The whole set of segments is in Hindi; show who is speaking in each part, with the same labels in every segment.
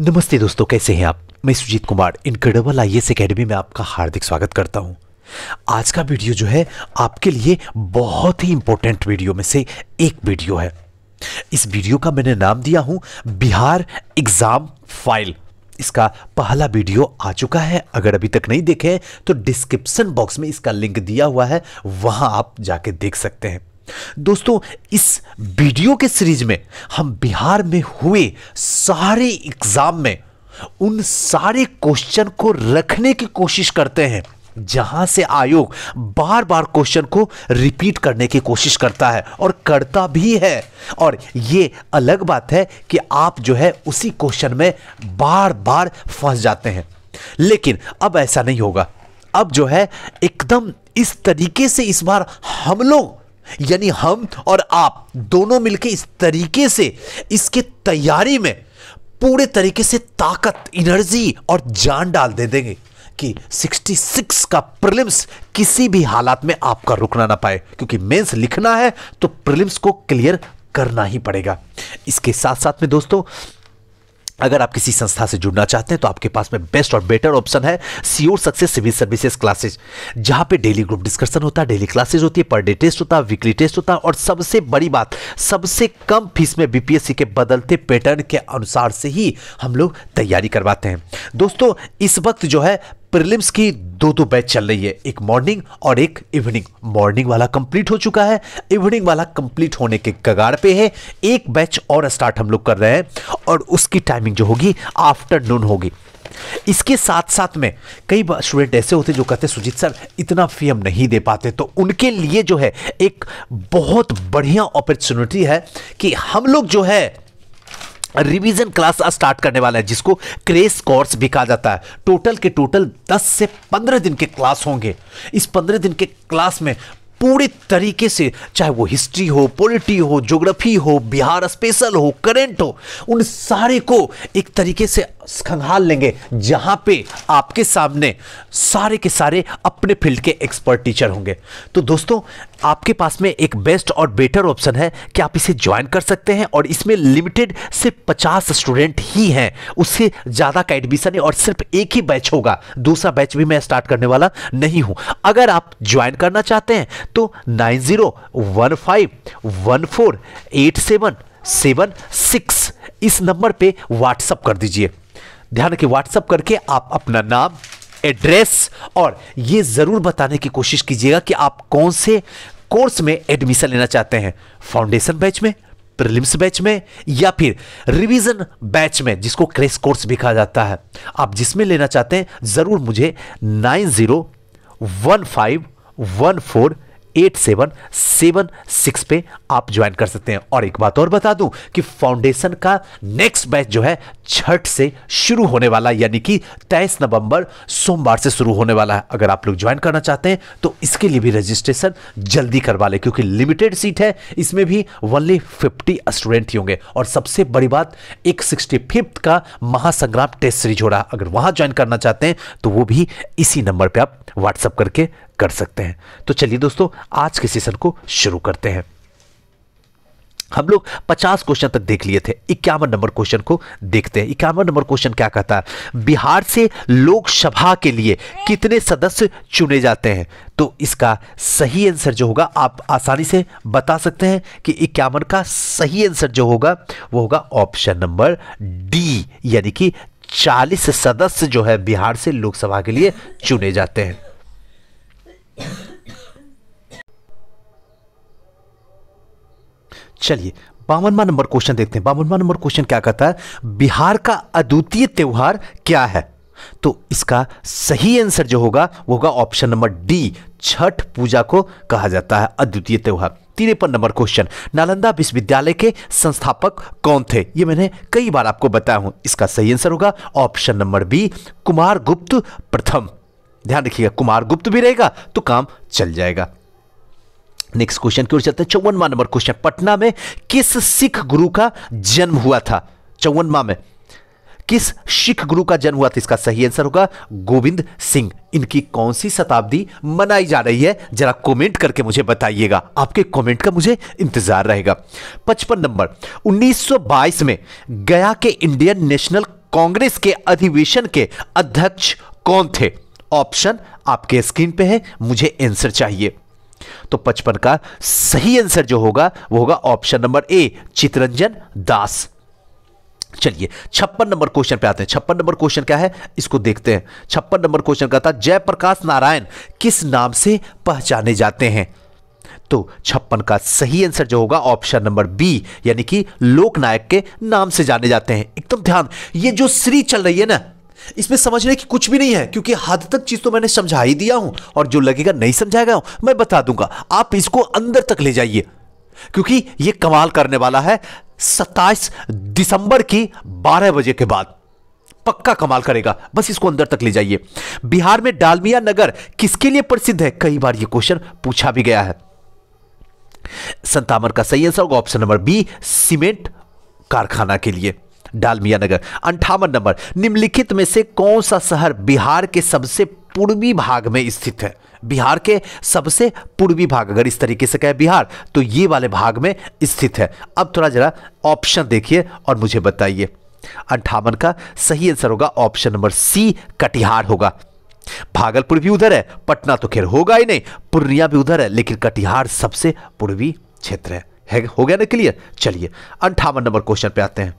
Speaker 1: नमस्ते दोस्तों कैसे हैं आप मैं Sujeet Kumar incredible I S academy में आपका हार्दिक स्वागत करता हूं आज का वीडियो जो है आपके लिए बहुत ही इंपॉर्टेंट वीडियो में से एक वीडियो है इस वीडियो का मैंने नाम दिया हूं बिहार एग्ज़ाम फाइल इसका पहला वीडियो आ चुका है अगर अभी तक नहीं देखे तो डिस्क्रिप्सन बॉक्स में इसका लिंक दिया हुआ है वहां आप जाके देख सकते हैं दोस्तों इस वीडियो के सीरीज में हम बिहार में हुए सारे एग्जाम में उन सारे क्वेश्चन को रखने की कोशिश करते हैं जहां से आयोग बार बार क्वेश्चन को रिपीट करने की कोशिश करता है और करता भी है और ये अलग बात है कि आप जो है उसी क्वेश्चन में बार बार फंस जाते हैं लेकिन अब ऐसा नहीं होगा अब जो है एकदम इस तरीके से इस बार हम लोग यानी हम और आप दोनों मिलकर इस तरीके से इसके तैयारी में पूरे तरीके से ताकत एनर्जी और जान डाल दे देंगे कि 66 का प्रिलिम्स किसी भी हालात में आपका रुकना ना पाए क्योंकि मेंस लिखना है तो प्रिलिम्स को क्लियर करना ही पड़ेगा इसके साथ साथ में दोस्तों अगर आप किसी संस्था से जुड़ना चाहते हैं तो आपके पास में बेस्ट और बेटर ऑप्शन है सीओर सक्सेस सिविल सर्विसेज क्लासेज जहां पे डेली ग्रुप डिस्कशन होता है डेली क्लासेज होती है पर डे टेस्ट होता है वीकली टेस्ट होता है और सबसे बड़ी बात सबसे कम फीस में बीपीएससी के बदलते पैटर्न के अनुसार से ही हम लोग तैयारी करवाते हैं दोस्तों इस वक्त जो है प्रीलिम्स की दो दो बैच चल रही है एक मॉर्निंग और एक इवनिंग मॉर्निंग वाला कंप्लीट हो चुका है इवनिंग वाला कंप्लीट होने के कगार पे है एक बैच और स्टार्ट हम लोग कर रहे हैं और उसकी टाइमिंग जो होगी आफ्टरनून होगी इसके साथ साथ में कई स्टूडेंट ऐसे होते जो कहते सुजीत सर इतना फी हम नहीं दे पाते तो उनके लिए जो है एक बहुत बढ़िया अपॉर्चुनिटी है कि हम लोग जो है रिवीजन क्लास स्टार्ट करने वाला है जिसको क्रेस कोर्स भी कहा जाता है टोटल के टोटल 10 से 15 दिन के क्लास होंगे इस 15 दिन के क्लास में पूरी तरीके से चाहे वो हिस्ट्री हो पॉलिटी हो ज्योग्राफी हो बिहार स्पेशल हो करेंट हो उन सारे को एक तरीके से खंगाल लेंगे जहां पे आपके सामने सारे के सारे अपने फील्ड के एक्सपर्ट टीचर होंगे तो दोस्तों आपके पास में एक बेस्ट और बेटर ऑप्शन है कि आप इसे ज्वाइन कर सकते हैं और इसमें लिमिटेड सिर्फ पचास स्टूडेंट ही हैं उससे ज़्यादा का एडमिशन है और सिर्फ एक ही बैच होगा दूसरा बैच भी मैं स्टार्ट करने वाला नहीं हूं अगर आप ज्वाइन करना चाहते हैं तो nine zero one five one four eight seven seven six इस नंबर पर व्हाट्सअप कर दीजिए ध्यान रखिए व्हाट्सअप करके आप अपना नाम एड्रेस और ये ज़रूर बताने की कोशिश कीजिएगा कि आप कौन से कोर्स में एडमिशन लेना चाहते हैं फाउंडेशन बैच में प्रिलिम्स बैच में या फिर रिवीजन बैच में जिसको क्रेश कोर्स भी कहा जाता है आप जिसमें लेना चाहते हैं ज़रूर मुझे nine zero one five one four eight seven seven six पे आप ज्वाइन कर सकते हैं और एक बात और बता दूं कि फाउंडेशन का नेक्स्ट बैच जो है छठ से शुरू होने वाला यानी कि तेईस नवंबर सोमवार से शुरू होने वाला है अगर आप लोग ज्वाइन करना चाहते हैं तो इसके लिए भी रजिस्ट्रेशन जल्दी करवा लें क्योंकि लिमिटेड सीट है इसमें भी ओनली फिफ्टी स्टूडेंट ही होंगे और सबसे बड़ी बात एक सिक्सटी फिफ्थ का महासंग्राम टेस्ट सीरीज हो रहा है अगर वहां ज्वाइन करना चाहते हैं तो वो भी इसी नंबर पर आप व्हाट्सअप करके कर सकते हैं तो चलिए दोस्तों आज के सेशन को शुरू करते हैं हम लोग 50 क्वेश्चन तक देख लिए थे इक्यावन नंबर क्वेश्चन को देखते हैं इक्यावन नंबर क्वेश्चन क्या कहता है बिहार से लोकसभा के लिए कितने सदस्य चुने जाते हैं तो इसका सही आंसर जो होगा आप आसानी से बता सकते हैं कि इक्यावन का सही आंसर जो होगा वो होगा ऑप्शन नंबर डी यानी कि चालीस सदस्य जो है बिहार से लोकसभा के लिए चुने जाते हैं चलिए बावनवा नंबर क्वेश्चन देखते हैं बावनवा नंबर क्वेश्चन क्या कहता है बिहार का अद्वितीय त्यौहार क्या है तो इसका सही आंसर जो होगा वो होगा option number D Chhath Puja को कहा जाता है अद्वितीय त्यौहार तिरपन नंबर क्वेश्चन नालंदा विश्वविद्यालय के संस्थापक कौन थे ये मैंने कई बार आपको बताया हूं इसका सही आंसर होगा ऑप्शन नंबर बी कुमार गुप्त प्रथम ध्यान रखिएगा कुमार गुप्त भी रहेगा तो काम चल जाएगा नेक्स्ट क्वेश्चन की ओर चलते हैं चौवनवा नंबर क्वेश्चन पटना में किस सिख गुरु का जन्म हुआ था चौवनवा में किस सिख गुरु का जन्म हुआ था इसका सही आंसर होगा गोविंद सिंह इनकी कौन सी शताब्दी मनाई जा रही है जरा कमेंट करके मुझे बताइएगा आपके कमेंट का मुझे इंतजार रहेगा पचपन नंबर 1922 में गया के इंडियन नेशनल कांग्रेस के अधिवेशन के अध्यक्ष कौन थे ऑप्शन आपके स्क्रीन पे है मुझे आंसर चाहिए तो पचपन का सही आंसर जो होगा वो होगा option number A Chittaranjan Das चलिए छप्पन नंबर क्वेश्चन पे आते हैं छप्पन नंबर क्वेश्चन क्या है इसको देखते हैं छप्पन नंबर क्वेश्चन का था जयप्रकाश नारायण किस नाम से पहचाने जाते हैं तो छप्पन का सही आंसर जो होगा ऑप्शन नंबर बी यानी कि लोकनायक के नाम से जाने जाते हैं एकदम ध्यान ये जो श्री चल रही है ना इसमें समझने की कुछ भी नहीं है क्योंकि हद तक चीज़ तो मैंने समझा ही दिया हूं और जो लगेगा नहीं समझाया गया मैं बता दूंगा आप इसको अंदर तक ले जाइए क्योंकि यह कमाल करने वाला है सत्ताईस दिसंबर की बारह बजे के बाद पक्का कमाल करेगा बस इसको अंदर तक ले जाइए बिहार में डालमिया नगर किसके लिए प्रसिद्ध है कई बार यह क्वेश्चन पूछा भी गया है संतामर का सही आंसर होगा ऑप्शन नंबर बी सीमेंट कारखाना के लिए डालमिया नगर अंठावन नंबर निम्नलिखित में से कौन सा शहर बिहार के सबसे पूर्वी भाग में स्थित है बिहार के सबसे पूर्वी भाग अगर इस तरीके से कहे बिहार तो ये वाले भाग में स्थित है अब थोड़ा जरा ऑप्शन देखिए और मुझे बताइए अंठावन का सही आंसर होगा ऑप्शन नंबर सी कटिहार होगा भागलपुर भी उधर है पटना तो खैर होगा ही नहीं पूर्णिया भी उधर है लेकिन कटिहार सबसे पूर्वी क्षेत्र है, है हो गया ना क्लियर चलिए अंठावन नंबर क्वेश्चन पे आते हैं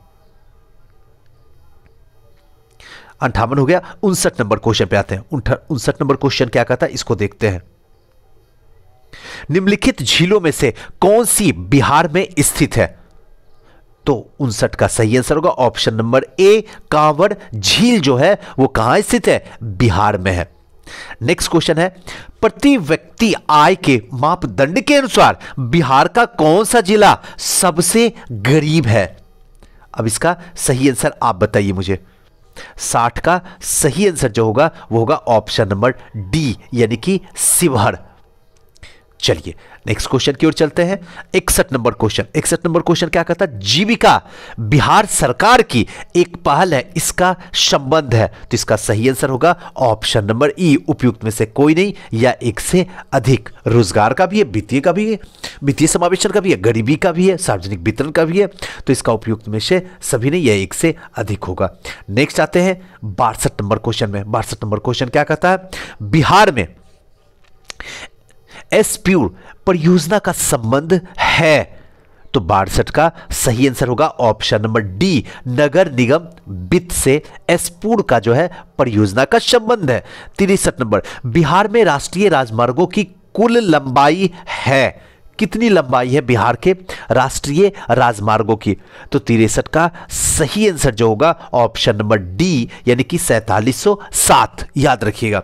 Speaker 1: अंठावन हो गया उनसठ नंबर क्वेश्चन पे आते हैं उनसठ नंबर क्वेश्चन क्या कहता है इसको देखते हैं निम्नलिखित झीलों में से कौन सी बिहार में स्थित है तो उनसठ का सही आंसर होगा ऑप्शन नंबर ए कांवड़ झील जो है वो कहां स्थित है बिहार में है नेक्स्ट क्वेश्चन है प्रति व्यक्ति आय के मापदंड के अनुसार बिहार का कौन सा जिला सबसे गरीब है अब इसका सही आंसर आप बताइए मुझे साठ का सही आंसर जो होगा वो होगा ऑप्शन नंबर डी यानी कि सिवहर चलिए नेक्स्ट क्वेश्चन की ओर चलते हैं इकसठ नंबर क्वेश्चन इकसठ नंबर क्वेश्चन क्या कहता है जीविका बिहार सरकार की एक पहल है इसका संबंध है तो इसका सही आंसर होगा ऑप्शन नंबर ई उपयुक्त में से कोई नहीं या एक से अधिक रोजगार का भी है वित्तीय का भी है वित्तीय समावेशन का भी है गरीबी का भी है सार्वजनिक वितरण का भी है तो इसका उपयुक्त में से सभी नहीं या एक से अधिक होगा नेक्स्ट आते हैं बासठ नंबर क्वेश्चन में बासठ नंबर क्वेश्चन क्या कहता है बिहार में एस प्यूर परियोजना का संबंध है तो बासठ का सही आंसर होगा ऑप्शन नंबर डी नगर निगम वित्त से एसपूर्ण का जो है परियोजना का संबंध है तिरसठ नंबर बिहार में राष्ट्रीय राजमार्गों की कुल लंबाई है कितनी लंबाई है बिहार के राष्ट्रीय राजमार्गों की तो तिरसठ का सही आंसर जो होगा ऑप्शन नंबर डी यानी कि सैतालीस याद रखिएगा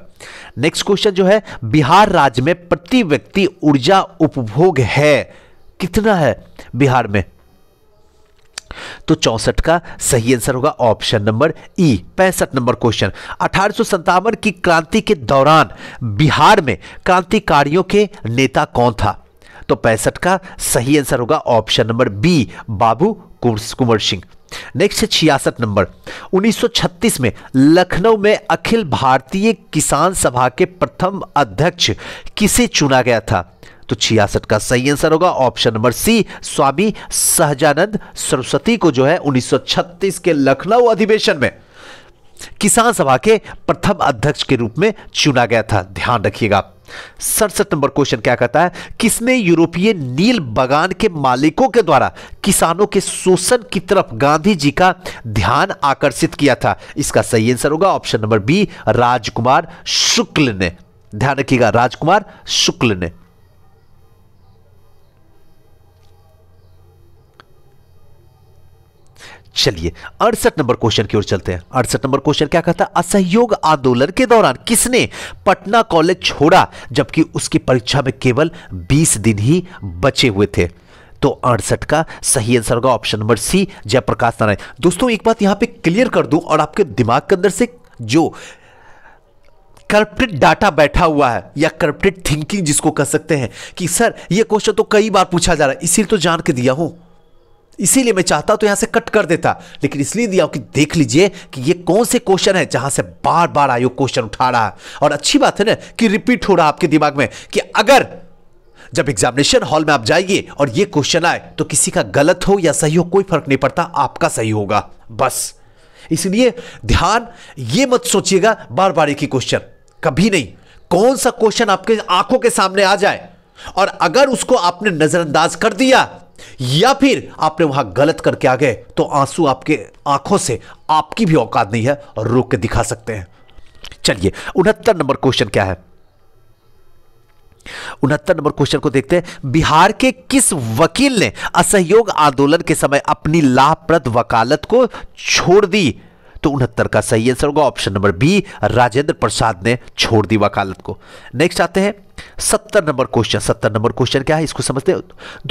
Speaker 1: नेक्स्ट क्वेश्चन जो है बिहार राज्य में प्रति व्यक्ति ऊर्जा उपभोग है कितना है बिहार में तो चौसठ का सही आंसर होगा ऑप्शन नंबर ई पैंसठ नंबर क्वेश्चन अठारह की क्रांति के दौरान बिहार में क्रांतिकारियों के नेता कौन था तो पैंसठ का सही आंसर होगा option number B Babu Kunwar Singh next है छियासठ नंबर 1936 में लखनऊ में अखिल भारतीय किसान सभा के प्रथम अध्यक्ष किसे चुना गया था तो छियासठ का सही आंसर होगा option number C Swami Sahajanand Saraswati को जो है 1936 के लखनऊ अधिवेशन में किसान सभा के प्रथम अध्यक्ष के रूप में चुना गया था ध्यान रखिएगा सड़सठ नंबर क्वेश्चन क्या कहता है किसने यूरोपीय नील बगान के मालिकों के द्वारा किसानों के शोषण की तरफ गांधी जी का ध्यान आकर्षित किया था इसका सही आंसर होगा option number B Rajkumar Shukla ने ध्यान रखिएगा राजकुमार शुक्ल ने चलिए अड़सठ नंबर क्वेश्चन की ओर चलते हैं अड़सठ नंबर क्वेश्चन क्या कहता है असहयोग आंदोलन के दौरान किसने पटना कॉलेज छोड़ा जबकि उसकी परीक्षा में केवल 20 दिन ही बचे हुए थे तो अड़सठ का सही आंसर होगा option number C Jayaprakash Narayan दोस्तों एक बात यहां पे क्लियर कर दूं और आपके दिमाग के अंदर से जो करप्टेड डाटा बैठा हुआ है या करप्टेड थिंकिंग जिसको कह सकते हैं कि सर ये क्वेश्चन तो कई बार पूछा जा रहा है इसीलिए तो जान के दिया हूं इसीलिए मैं चाहता तो यहां से कट कर देता लेकिन इसलिए दिया कि देख लीजिए कि ये कौन से क्वेश्चन है जहां से बार बार आयोग क्वेश्चन उठा रहा है और अच्छी बात है ना कि रिपीट हो रहा आपके दिमाग में कि अगर जब एग्जामिनेशन हॉल में आप जाइए और ये क्वेश्चन आए तो किसी का गलत हो या सही हो कोई फर्क नहीं पड़ता आपका सही होगा बस इसलिए ध्यान ये मत सोचिएगा बार बार एक ही क्वेश्चन कभी नहीं कौन सा क्वेश्चन आपके आंखों के सामने आ जाए और अगर उसको आपने नजरअंदाज कर दिया या फिर आपने वहां गलत करके आ गए तो आंसू आपके आंखों से आपकी भी औकात नहीं है और रोक के दिखा सकते हैं चलिए उनहत्तर नंबर क्वेश्चन क्या है उनहत्तर नंबर क्वेश्चन को देखते हैं बिहार के किस वकील ने असहयोग आंदोलन के समय अपनी लाभप्रद वकालत को छोड़ दी तो उनहत्तर का सही आंसर होगा option number B Rajendra Prasad ने छोड़ दी वकालत को नेक्स्ट आते हैं सत्तर नंबर क्वेश्चन सत्तर नंबर क्वेश्चन क्या है इसको समझते हैं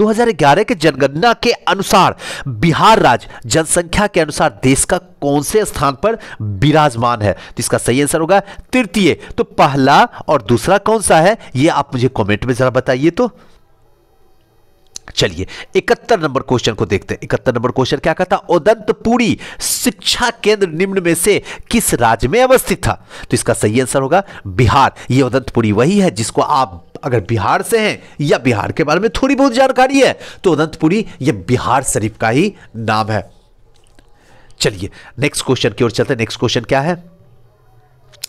Speaker 1: 2011 के जनगणना के अनुसार बिहार राज्य जनसंख्या के अनुसार देश का कौन से स्थान पर विराजमान है तो इसका सही आंसर होगा तृतीय तो पहला और दूसरा कौन सा है ये आप मुझे कमेंट में जरा बताइए तो चलिए इकहत्तर नंबर क्वेश्चन को देखते हैं इकहत्तर नंबर क्वेश्चन क्या कहता उदंतपुरी शिक्षा केंद्र निम्न में से किस राज्य में अवस्थित था तो इसका सही आंसर होगा बिहार ये उदंतपुरी वही है जिसको आप अगर बिहार से हैं या बिहार के बारे में थोड़ी बहुत जानकारी है तो उदंतपुरी यह बिहार शरीफ का ही नाम है चलिए नेक्स्ट क्वेश्चन की ओर चलते हैं नेक्स्ट क्वेश्चन क्या है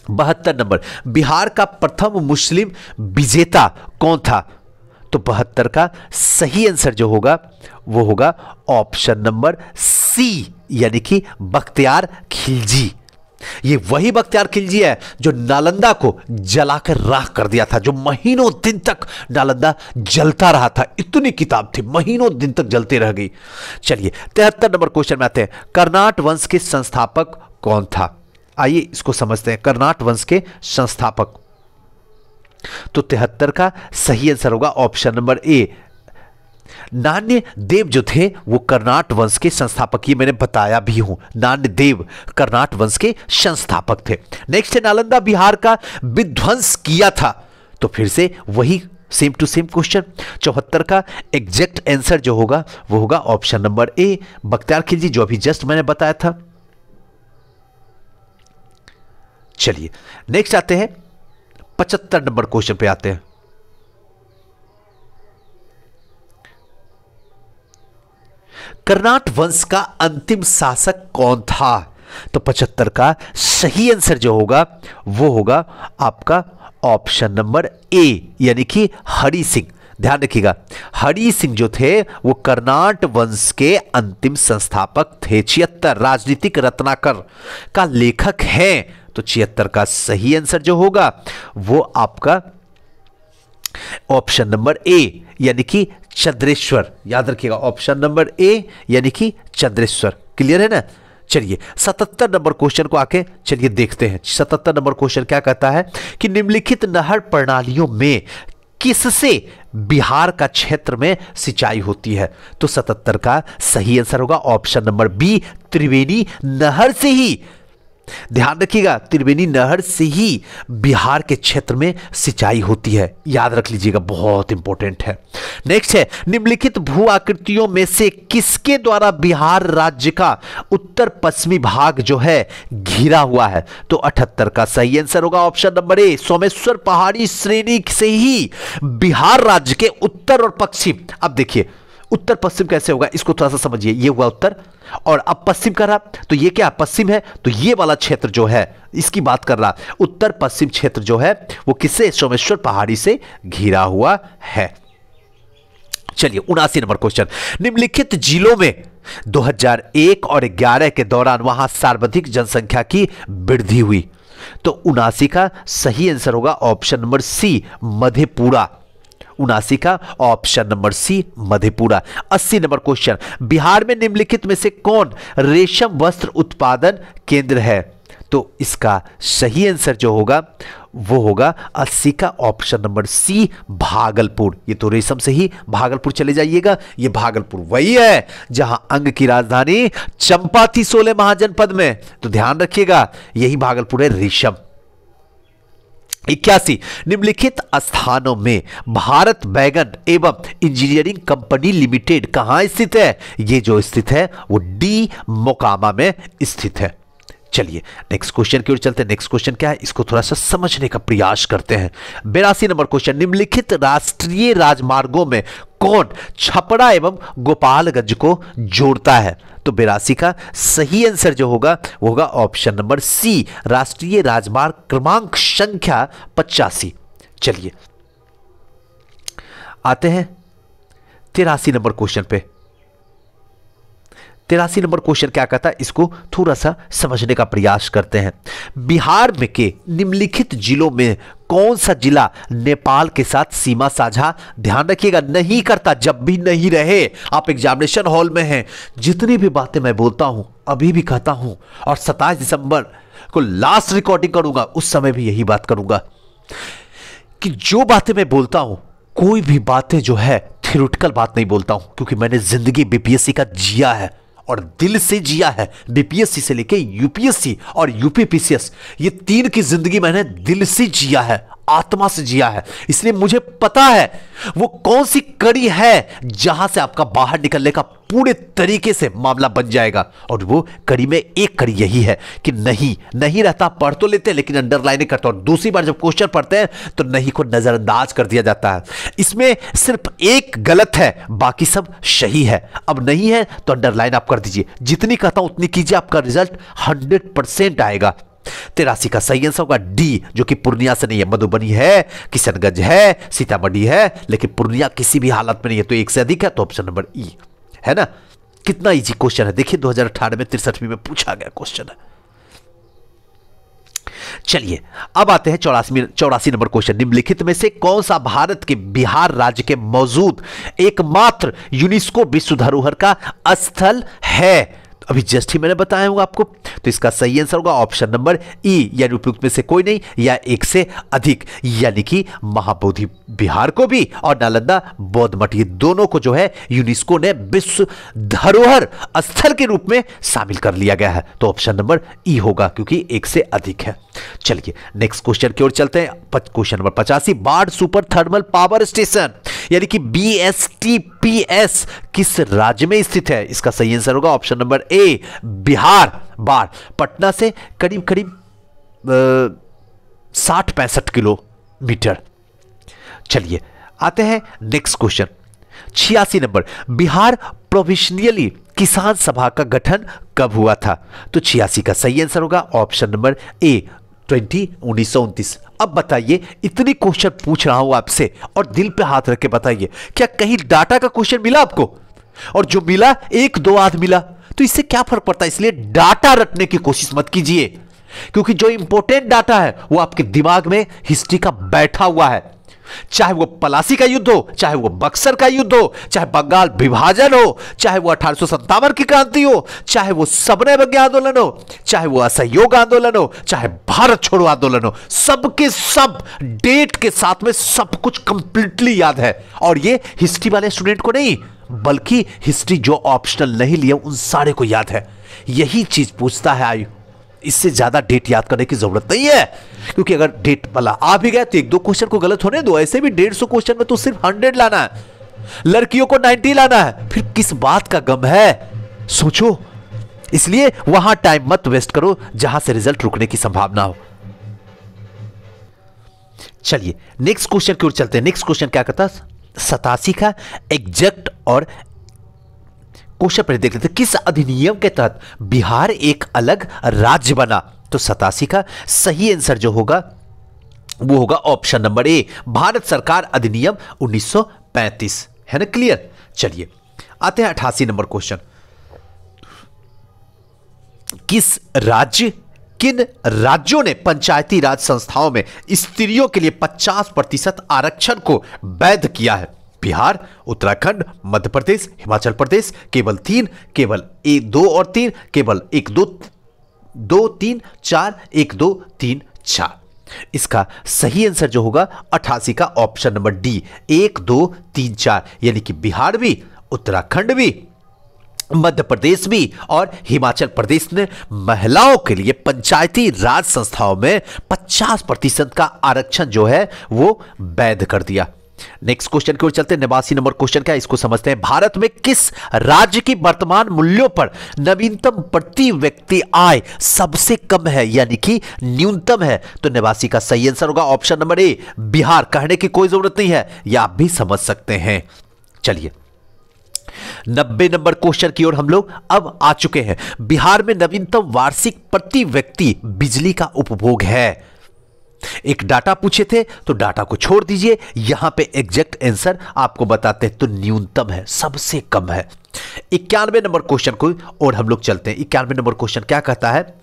Speaker 1: बहत्तर नंबर बिहार का प्रथम मुस्लिम विजेता कौन था तो बहत्तर का सही आंसर जो होगा वो होगा ऑप्शन नंबर सी यानी कि बख्तियार खिलजी ये वही बख्तियार खिलजी है जो नालंदा को जलाकर राख कर दिया था जो महीनों दिन तक नालंदा जलता रहा था इतनी किताब थी महीनों दिन तक जलती रह गई चलिए तिहत्तर नंबर क्वेश्चन में आते हैं कर्नाट वंश के संस्थापक कौन था आइए इसको समझते हैं कर्नाट वंश के संस्थापक तो तिहत्तर का सही आंसर होगा ऑप्शन नंबर ए नान्य देव जो थे वो कर्नाट वंश के संस्थापक ये मैंने बताया भी हूं नान्य देव कर्नाट वंश के संस्थापक थे नेक्स्ट है नालंदा बिहार का विध्वंस किया था तो फिर से वही सेम टू सेम क्वेश्चन चौहत्तर का एग्जैक्ट आंसर जो होगा वो होगा option number A Bakhtiyar Khilji जो अभी जस्ट मैंने बताया था चलिए नेक्स्ट आते हैं पचहत्तर नंबर क्वेश्चन पे आते हैं कर्नाट वंश का अंतिम शासक कौन था तो पचहत्तर का सही आंसर जो होगा वो होगा आपका ऑप्शन नंबर ए यानी कि हरि सिंह ध्यान रखिएगा हरि सिंह जो थे वो कर्नाट वंश के अंतिम संस्थापक थे छिहत्तर राजनीतिक रत्नाकर का लेखक हैं तो छिहत्तर का सही आंसर जो होगा वो आपका ऑप्शन नंबर ए यानी कि चंद्रेश्वर याद रखिएगा ऑप्शन नंबर ए यानी कि चंद्रेश्वर क्लियर है ना चलिए सतहत्तर नंबर क्वेश्चन को आके चलिए देखते हैं सतहत्तर नंबर क्वेश्चन क्या कहता है कि निम्नलिखित नहर प्रणालियों में किससे बिहार का क्षेत्र में सिंचाई होती है तो सतहत्तर का सही आंसर होगा ऑप्शन नंबर बी त्रिवेणी नहर से ही ध्यान रखिएगा त्रिवेणी नहर से ही बिहार के क्षेत्र में सिंचाई होती है याद रख लीजिएगा बहुत इंपॉर्टेंट है नेक्स्ट है निम्नलिखित भू आकृतियों में से किसके द्वारा बिहार राज्य का उत्तर पश्चिमी भाग जो है घिरा हुआ है तो अठहत्तर का सही आंसर होगा ऑप्शन नंबर ए सोमेश्वर पहाड़ी श्रेणी से ही बिहार राज्य के उत्तर और पश्चिम अब देखिए उत्तर पश्चिम कैसे होगा इसको थोड़ा सा समझिए ये हुआ उत्तर और अब पश्चिम कर रहा तो ये क्या पश्चिम है तो ये वाला क्षेत्र जो है इसकी बात कर रहा उत्तर पश्चिम क्षेत्र जो है वो किससे सोमेश्वर पहाड़ी से घिरा हुआ है चलिए उनासी नंबर क्वेश्चन निम्नलिखित जिलों में 2001 और 11 के दौरान वहां सर्वाधिक जनसंख्या की वृद्धि हुई तो उनासी का सही आंसर होगा ऑप्शन नंबर सी मधेपुरा उनासी का ऑप्शन नंबर सी मधेपुरा अस्सी नंबर क्वेश्चन बिहार में निम्नलिखित में से कौन रेशम वस्त्र उत्पादन केंद्र है तो इसका सही आंसर जो होगा वो होगा अस्सी का ऑप्शन नंबर सी भागलपुर ये तो रेशम से ही भागलपुर चले जाइएगा ये भागलपुर वही है जहां अंग की राजधानी चंपा थी सोलह महाजनपद में तो ध्यान रखिएगा यही भागलपुर है रेशम इक्यासी निम्नलिखित स्थानों में भारत बैगन एवं इंजीनियरिंग कंपनी लिमिटेड कहाँ स्थित है ये जो स्थित है वो डी मोकामा में स्थित है चलिए नेक्स्ट क्वेश्चन की ओर चलते हैं नेक्स्ट क्वेश्चन क्या है इसको थोड़ा सा समझने का प्रयास करते हैं बेरासी नंबर क्वेश्चन निम्नलिखित राष्ट्रीय राजमार्गों में कौन छपरा एवं गोपालगंज को जोड़ता है तो बेरासी का सही आंसर जो होगा वो होगा ऑप्शन नंबर सी राष्ट्रीय राजमार्ग क्रमांक संख्या पचासी चलिए आते हैं तिरासी नंबर क्वेश्चन पे तिरासी नंबर क्वेश्चन क्या कहता है इसको थोड़ा सा समझने का प्रयास करते हैं बिहार में के निम्नलिखित जिलों में कौन सा जिला नेपाल के साथ सीमा साझा ध्यान रखिएगा नहीं करता जब भी नहीं रहे आप एग्जामिनेशन हॉल में हैं जितनी भी बातें मैं बोलता हूं अभी भी कहता हूं और सताईस दिसंबर को लास्ट रिकॉर्डिंग करूंगा उस समय भी यही बात करूंगा कि जो बातें मैं बोलता हूं कोई भी बातें जो है थियोरटिकल बात नहीं बोलता हूं क्योंकि मैंने जिंदगी बीपीएससी का जिया है और दिल से जिया है बीपीएससी से लेके यूपीएससी और यूपीपीसीएस ये तीन की जिंदगी मैंने दिल से जिया है आत्मा से जिया है इसलिए मुझे पता है वो कौन सी कड़ी है जहां से आपका बाहर निकलने का पूरे तरीके से मामला बन जाएगा और वो कड़ी में एक कड़ी यही है कि नहीं नहीं रहता पढ़ तो लेते लेकिन अंडरलाइन करते और दूसरी बार जब क्वेश्चन पढ़ते हैं तो नहीं को नज़रअंदाज कर दिया जाता है इसमें सिर्फ एक गलत है बाकी सब सही है अब नहीं है तो अंडरलाइन आप कर दीजिए जितनी कहता हूं उतनी कीजिए आपका रिजल्ट हंड्रेड आएगा तिरासी का सही आंसर होगा डी जो कि पूर्णिया से नहीं है मधुबनी है किशनगंज है सीतामढ़ी है लेकिन पूर्णिया किसी भी हालत में नहीं है तो एक से अधिक है तो ऑप्शन नंबर ई है ना कितना इजी क्वेश्चन है देखिए 2018 में तिरसठवीं में पूछा गया क्वेश्चन है चलिए अब आते हैं चौरासी चौरासी नंबर क्वेश्चन निम्नलिखित में से कौन सा भारत के बिहार राज्य के मौजूद एकमात्र यूनेस्को विश्व धरोहर का स्थल है अभी जस्ट ही मैंने बताया हूँ आपको तो इसका सही आंसर होगा ऑप्शन नंबर ई यानी उपयुक्त में से कोई नहीं या एक से अधिक यानी कि महाबोधि बिहार को भी और नालंदा बौद्ध मठ ये दोनों को जो है यूनेस्को ने विश्व धरोहर स्थल के रूप में शामिल कर लिया गया है तो ऑप्शन नंबर ई होगा क्योंकि एक से अधिक है चलिए नेक्स्ट क्वेश्चन की ओर चलते हैं क्वेश्चन नंबर पचासी बाढ़ सुपर थर्मल पावर स्टेशन यानी कि B S T P S किस राज्य में स्थित है इसका सही आंसर होगा option number A Bihar Barh Patna से करीब करीब साठ पैंसठ किलोमीटर चलिए आते हैं नेक्स्ट क्वेश्चन छियासी नंबर बिहार प्रोविशनली किसान सभा का गठन कब हुआ था तो छियासी का सही आंसर होगा ऑप्शन नंबर ए ट्वेंटी उन्नीस अब बताइए इतनी क्वेश्चन पूछ रहा हूं आपसे और दिल पे हाथ रख के बताइए क्या कहीं डाटा का क्वेश्चन मिला आपको और जो मिला एक दो आध मिला तो इससे क्या फर्क पड़ता है इसलिए डाटा रटने की कोशिश मत कीजिए क्योंकि जो इंपोर्टेंट डाटा है वो आपके दिमाग में हिस्ट्री का बैठा हुआ है चाहे वो पलासी का युद्ध हो चाहे वो बक्सर का युद्ध हो चाहे बंगाल विभाजन हो चाहे वो अठारह की क्रांति हो चाहे वो सबने बज्ञ आंदोलन हो चाहे वो असहयोग आंदोलन हो चाहे भारत छोड़ो आंदोलन हो सबके सब डेट के साथ में सब कुछ कंप्लीटली याद है और ये हिस्ट्री वाले स्टूडेंट को नहीं बल्कि हिस्ट्री जो ऑप्शनल नहीं लिया उन सारे को याद है यही चीज पूछता है आयु इससे ज़्यादा डेट याद करने की ज़रूरत नहीं है क्योंकि अगर डेट वाला आ भी गया तो एक दो क्वेश्चन को गलत होने दो ऐसे भी डेढ़ सौ क्वेश्चन में तो सिर्फ हंड्रेड लाना है लड़कियों को नाइनटी लाना है फिर किस बात का गम है सोचो इसलिए वहां टाइम मत वेस्ट करो जहां से रिजल्ट रुकने की संभावना हो चलिए नेक्स्ट क्वेश्चन की ओर चलते हैं नेक्स्ट क्वेश्चन क्या कहता है सतासी का एग्जैक्ट और क्वेश्चन पहले देख लेते किस अधिनियम के तहत बिहार एक अलग राज्य बना तो सतासी का सही आंसर जो होगा वो होगा ऑप्शन नंबर ए भारत सरकार अधिनियम 1935 है ना क्लियर चलिए आते हैं अठासी नंबर क्वेश्चन किस राज्य किन राज्यों ने पंचायती राज संस्थाओं में स्त्रियों के लिए 50 प्रतिशत आरक्षण को वैध किया है बिहार उत्तराखंड मध्य प्रदेश हिमाचल प्रदेश केवल तीन केवल एक दो और तीन केवल एक दो दो तीन चार एक दो तीन चार इसका सही आंसर जो होगा अठासी का ऑप्शन नंबर डी एक दो तीन चार यानी कि बिहार भी उत्तराखंड भी मध्य प्रदेश भी और हिमाचल प्रदेश ने महिलाओं के लिए पंचायती राज संस्थाओं में 50 प्रतिशत का आरक्षण जो है वो वैध कर दिया नेक्स्ट क्वेश्चन की ओर चलते हैं नवासी नंबर क्वेश्चन का इसको समझते हैं भारत में किस राज्य की वर्तमान मूल्यों पर नवीनतम प्रति व्यक्ति आय सबसे कम है यानी कि न्यूनतम है तो नवासी का सही आंसर होगा ऑप्शन नंबर ए बिहार कहने की कोई जरूरत नहीं है या आप भी समझ सकते हैं चलिए नब्बे नंबर क्वेश्चन की ओर हम लोग अब आ चुके हैं बिहार में नवीनतम वार्षिक प्रति व्यक्ति बिजली का उपभोग है एक डाटा पूछे थे तो डाटा को छोड़ दीजिए यहां पे एग्जैक्ट आंसर आपको बताते हैं तो न्यूनतम है सबसे कम है इक्यानवे नंबर क्वेश्चन को और हम लोग चलते हैं इक्यानवे नंबर क्वेश्चन क्या कहता है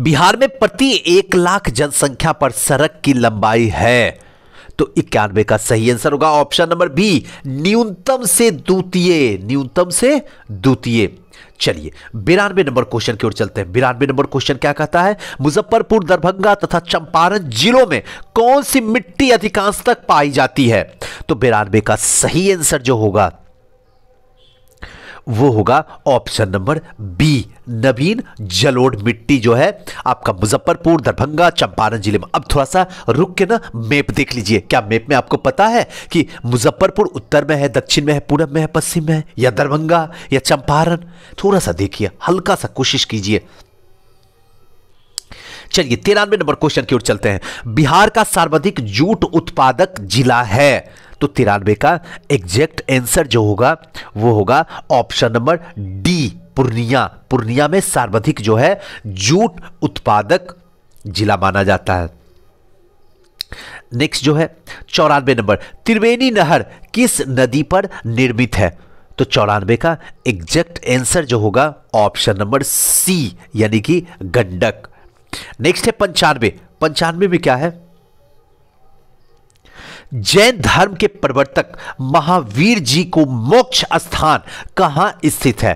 Speaker 1: बिहार में प्रति एक लाख जनसंख्या पर सड़क की लंबाई है तो इक्यानवे का सही आंसर होगा ऑप्शन नंबर बी न्यूनतम से द्वितीय न्यूनतम से द्वितीय चलिए बिरानवे नंबर क्वेश्चन की ओर चलते हैं बिरानवे नंबर क्वेश्चन क्या कहता है मुजफ्फरपुर दरभंगा तथा चंपारण जिलों में कौन सी मिट्टी अधिकांश तक पाई जाती है तो बिरानवे का सही आंसर जो होगा वो होगा ऑप्शन नंबर बी नवीन जलोड़ मिट्टी जो है आपका मुजफ्फरपुर दरभंगा चंपारण जिले में अब थोड़ा सा रुक के ना मैप देख लीजिए क्या मैप में आपको पता है कि मुजफ्फरपुर उत्तर में है दक्षिण में है पूर्व में है पश्चिम में है या दरभंगा या चंपारण थोड़ा सा देखिए हल्का सा कोशिश कीजिए चलिए तिरानवे नंबर क्वेश्चन की ओर चलते हैं बिहार का सर्वाधिक जूट उत्पादक जिला है तो तिरानवे का एग्जैक्ट आंसर जो होगा वो होगा option number D Purnia Purnia में सर्वाधिक जो है जूट उत्पादक जिला माना जाता है नेक्स्ट जो है चौरानवे नंबर त्रिवेणी नहर किस नदी पर निर्मित है तो चौरानवे का एग्जैक्ट आंसर जो होगा ऑप्शन नंबर सी यानी कि गंडक नेक्स्ट है पंचानवे पंचानवे में क्या है जैन धर्म के प्रवर्तक महावीर जी को मोक्ष स्थान कहां स्थित है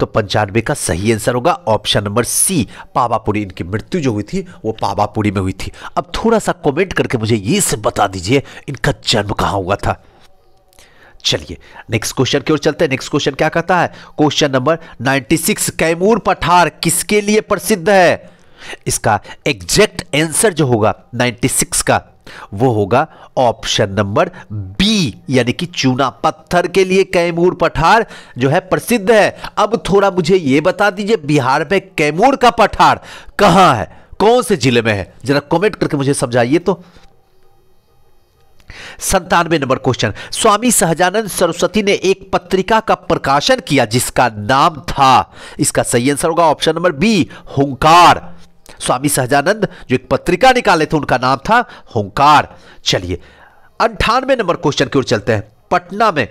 Speaker 1: तो पंचानवे का सही आंसर होगा ऑप्शन नंबर सी पावापुरी इनकी मृत्यु जो हुई थी वो पावापुरी में हुई थी अब थोड़ा सा कमेंट करके मुझे ये से बता दीजिए इनका जन्म कहां हुआ था चलिए नेक्स्ट क्वेश्चन की ओर चलते हैं नेक्स्ट क्वेश्चन क्या कहता है क्वेश्चन नंबर 96 कैमूर पठार किसके लिए प्रसिद्ध है इसका एग्जैक्ट आंसर जो होगा 96 का वो होगा ऑप्शन नंबर बी यानी कि चूना पत्थर के लिए कैमूर पठार जो है प्रसिद्ध है अब थोड़ा मुझे ये बता दीजिए बिहार में कैमूर का पठार कहां है कौन से जिले में है जरा कमेंट करके मुझे समझाइए तो संतानवे नंबर क्वेश्चन स्वामी सहजानंद सरस्वती ने एक पत्रिका का प्रकाशन किया जिसका नाम था इसका सही आंसर होगा ऑप्शन नंबर बी हुंकार स्वामी सहजानंद जो एक पत्रिका निकाले थे उनका नाम था होंकार चलिए अंठानवे नंबर क्वेश्चन की ओर चलते हैं पटना में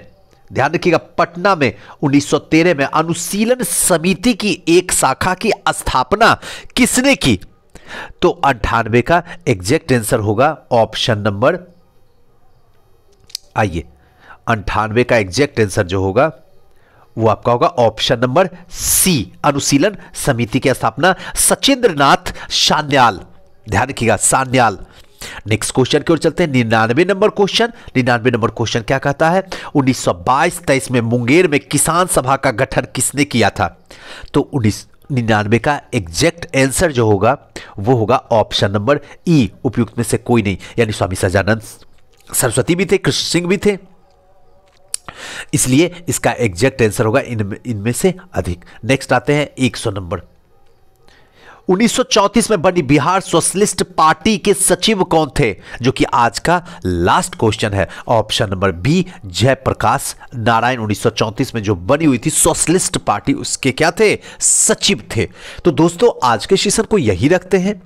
Speaker 1: ध्यान रखिएगा पटना में 1913 में अनुशीलन समिति की एक शाखा की स्थापना किसने की तो अंठानवे का एग्जैक्ट आंसर होगा ऑप्शन नंबर आइए अंठानवे का एग्जैक्ट आंसर जो होगा वो आपका होगा ऑप्शन नंबर सी अनुशीलन समिति की स्थापना सचिंद्र नाथ सान्याल ध्यान रखिएगा सान्याल नेक्स्ट क्वेश्चन की ओर चलते हैं निन्यानवे नंबर क्वेश्चन निन्यानवे नंबर क्वेश्चन क्या कहता है 1922 23 में मुंगेर में किसान सभा का गठन किसने किया था तो उन्नीस निन्यानवे का एग्जैक्ट आंसर जो होगा वो होगा ऑप्शन नंबर ई उपयुक्त में से कोई नहीं यानी स्वामी सजानंद सरस्वती भी थे कृष्ण सिंह भी थे इसलिए इसका एग्जैक्ट आंसर होगा इन इनमें से अधिक नेक्स्ट आते हैं 100 नंबर 1934 में बनी बिहार सोशलिस्ट पार्टी के सचिव कौन थे जो कि आज का लास्ट क्वेश्चन है option number B Jayaprakash Narayan 1934 में जो बनी हुई थी सोशलिस्ट पार्टी उसके क्या थे सचिव थे तो दोस्तों आज के सेशन को यही रखते हैं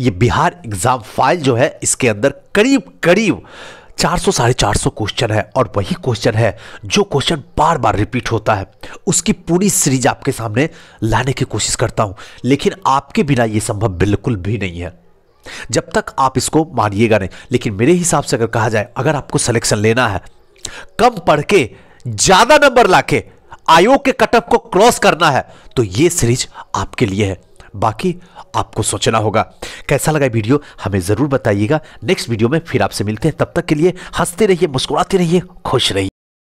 Speaker 1: ये बिहार एग्जाम फाइल जो है इसके अंदर करीब करीब चार सौ साढ़े चार सौ क्वेश्चन है और वही क्वेश्चन है जो क्वेश्चन बार बार रिपीट होता है उसकी पूरी सीरीज आपके सामने लाने की कोशिश करता हूं लेकिन आपके बिना ये संभव बिल्कुल भी नहीं है जब तक आप इसको मानिएगा नहीं लेकिन मेरे हिसाब से अगर कहा जाए अगर आपको सिलेक्शन लेना है कम पढ़ के ज़्यादा नंबर लाके आयोग के कटअप को क्रॉस करना है तो ये सीरीज आपके लिए है बाकी आपको सोचना होगा कैसा लगा वीडियो हमें ज़रूर बताइएगा नेक्स्ट वीडियो में फिर आपसे मिलते हैं तब तक के लिए हंसते रहिए मुस्कुराते रहिए खुश रहिए